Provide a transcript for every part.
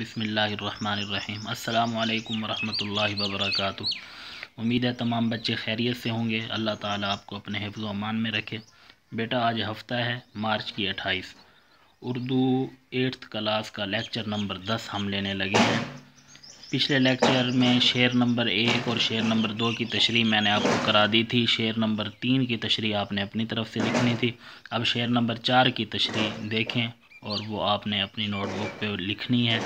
بسم اللہ الرحمن الرحیم السلام علیکم ورحمۃ اللہ وبرکاتہ امید ہے تمام بچے خیریت سے ہوں گے اللہ تعالیٰ آپ کو اپنے حفظ و امان میں رکھے بیٹا آج ہفتہ ہے مارچ کی اٹھائیس اردو ایٹتھ کلاس کا لیکچر نمبر دس ہم لینے لگے ہیں پچھلے لیکچر میں شعر نمبر ایک اور شعر نمبر دو کی تشریح میں نے آپ کو کرا دی تھی شعر نمبر تین کی تشریح آپ نے اپنی طرف سے لکھنی تھی اب شعر نمبر چار کی تشریح دیکھیں اور وہ آپ نے اپنی نوٹ بک پہ لکھنی ہے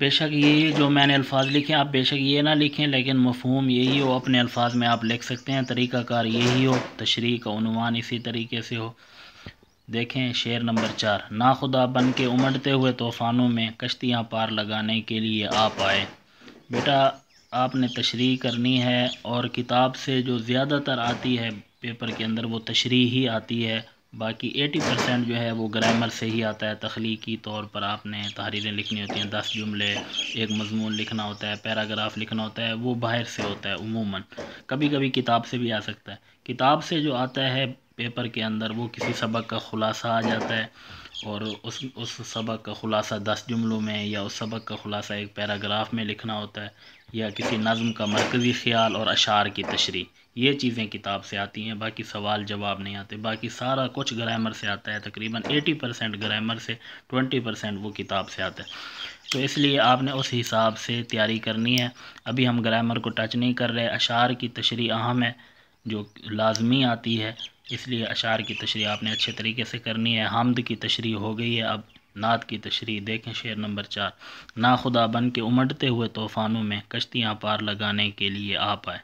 بے شک یہ جو میں نے الفاظ لکھے آپ بے شک یہ نہ لکھیں لیکن مفہوم یہی ہو اپنے الفاظ میں آپ لکھ سکتے ہیں طریقہ کار یہی ہو تشریح کا عنوان اسی طریقے سے ہو دیکھیں شعر نمبر چار ناخدا بن کے امڑتے ہوئے طوفانوں میں کشتیاں پار لگانے کے لیے آپ آئے بیٹا آپ نے تشریح کرنی ہے اور کتاب سے جو زیادہ تر آتی ہے پیپر کے اندر وہ تشریح ہی آتی ہے باقی ایٹی پرسینٹ جو ہے وہ گرامر سے ہی آتا ہے تخلیقی طور پر آپ نے تحریریں لکھنی ہوتی ہیں دس جملے ایک مضمون لکھنا ہوتا ہے پیراگراف لکھنا ہوتا ہے وہ باہر سے ہوتا ہے عموماً کبھی کبھی کتاب سے بھی آ سکتا ہے کتاب سے جو آتا ہے پیپر کے اندر وہ کسی سبق کا خلاصہ آ جاتا ہے اور اس اس سبق کا خلاصہ دس جملوں میں یا اس سبق کا خلاصہ ایک پیراگراف میں لکھنا ہوتا ہے یا کسی نظم کا مرکزی خیال اور اشعار کی تشریح یہ چیزیں کتاب سے آتی ہیں باقی سوال جواب نہیں آتے باقی سارا کچھ گرامر سے آتا ہے تقریباً ایٹی پرسینٹ گرامر سے ٹوینٹی پرسینٹ وہ کتاب سے آتا ہے تو اس لیے آپ نے اس حساب سے تیاری کرنی ہے ابھی ہم گرامر کو ٹچ نہیں کر رہے اشعار کی تشریح اہم ہے جو لازمی آتی ہے اس لیے اشعار کی تشریح آپ نے اچھے طریقے سے کرنی ہے حمد کی تشریح ہو گئی ہے اب نعت کی تشریح دیکھیں شعر نمبر چار ناخدا بن کے امڈتے ہوئے طوفانوں میں کشتیاں پار لگانے کے لیے آپ آئے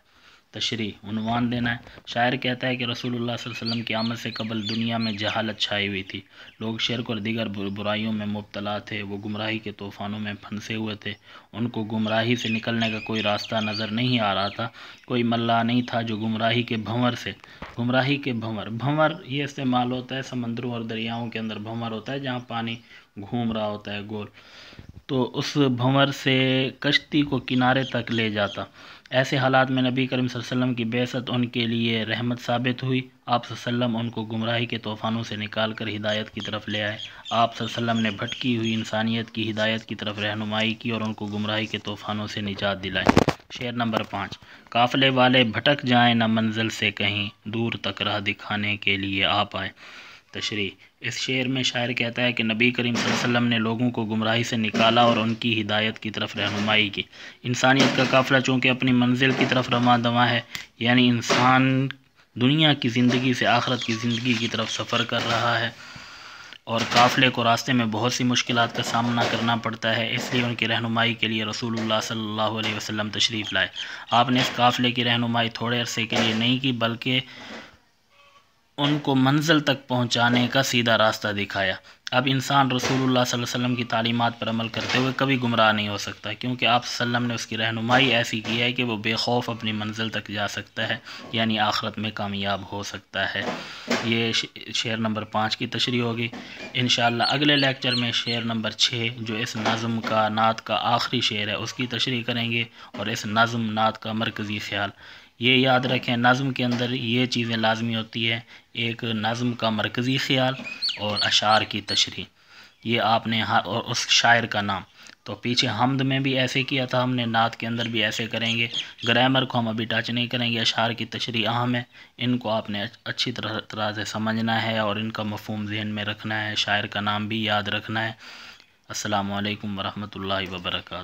تشریح عنوان دینا ہے شاعر کہتا ہے کہ رسول اللہ صلی اللہ علیہ وسلم کی آمد سے قبل دنیا میں جہالت چھائی ہوئی تھی لوگ شرک اور دیگر برائیوں میں مبتلا تھے وہ گمراہی کے طوفانوں میں پھنسے ہوئے تھے ان کو گمراہی سے نکلنے کا کوئی راستہ نظر نہیں آ رہا تھا کوئی ملا نہیں تھا جو گمراہی کے بھنور سے گمراہی کے بھنور بھنور یہ استعمال ہوتا ہے سمندروں اور دریاؤں کے اندر بھنور ہوتا ہے جہاں پانی گھوم رہا ہوتا ہے گول تو اس بھنور سے کشتی کو کنارے تک لے جاتا ایسے حالات میں نبی کریم صلی اللہ علیہ وسلم کی بیست ان کے لیے رحمت ثابت ہوئی آپ صلی اللہ علیہ وسلم ان کو گمراہی کے طوفانوں سے نکال کر ہدایت کی طرف لے آئے آپ صلی اللہ علیہ وسلم نے بھٹکی ہوئی انسانیت کی ہدایت کی طرف رہنمائی کی اور ان کو گمراہی کے طوفانوں سے نجات دلائے شعر نمبر پانچ قافلے والے بھٹک جائیں نہ منزل سے کہیں دور تک رہ دکھانے کے لیے آپ آئیں تشریح اس شعر میں شاعر کہتا ہے کہ نبی کریم صلی اللہ علیہ وسلم نے لوگوں کو گمراہی سے نکالا اور ان کی ہدایت کی طرف رہنمائی کی انسانیت کا قافلہ چونکہ اپنی منزل کی طرف رواں دواں ہے یعنی انسان دنیا کی زندگی سے آخرت کی زندگی کی طرف سفر کر رہا ہے اور قافلے کو راستے میں بہت سی مشکلات کا سامنا کرنا پڑتا ہے اس لیے ان کی رہنمائی کے لیے رسول اللہ صلی اللہ علیہ وسلم تشریف لائے آپ نے اس قافلے کی رہنمائی تھوڑے عرصے کے لیے نہیں کی بلکہ ان کو منزل تک پہنچانے کا سیدھا راستہ دکھایا اب انسان رسول اللہ صلی اللہ علیہ وسلم کی تعلیمات پر عمل کرتے ہوئے کبھی گمراہ نہیں ہو سکتا کیونکہ آپ صلی اللہ علیہ وسلم نے اس کی رہنمائی ایسی کی ہے کہ وہ بے خوف اپنی منزل تک جا سکتا ہے یعنی آخرت میں کامیاب ہو سکتا ہے یہ شعر نمبر پانچ کی تشریح ہوگی انشاءاللہ اگلے لیکچر میں شعر نمبر چھ جو اس نظم کا نعت کا آخری شعر ہے اس کی تشریح کریں گے اور اس نظم نعت کا مرکزی خیال یہ یاد رکھیں نظم کے اندر یہ چیزیں لازمی ہوتی ہے ایک نظم کا مرکزی خیال اور اشعار کی تشریح یہ آپ نے ہاں، اور اس شاعر کا نام تو پیچھے حمد میں بھی ایسے کیا تھا ہم نے نعت کے اندر بھی ایسے کریں گے گرامر کو ہم ابھی ٹچ نہیں کریں گے اشعار کی تشریح اہم ہے ان کو آپ نے اچھی طرح طرح سے سمجھنا ہے اور ان کا مفہوم ذہن میں رکھنا ہے شاعر کا نام بھی یاد رکھنا ہے السلام علیکم ورحمۃ اللہ وبرکاتہ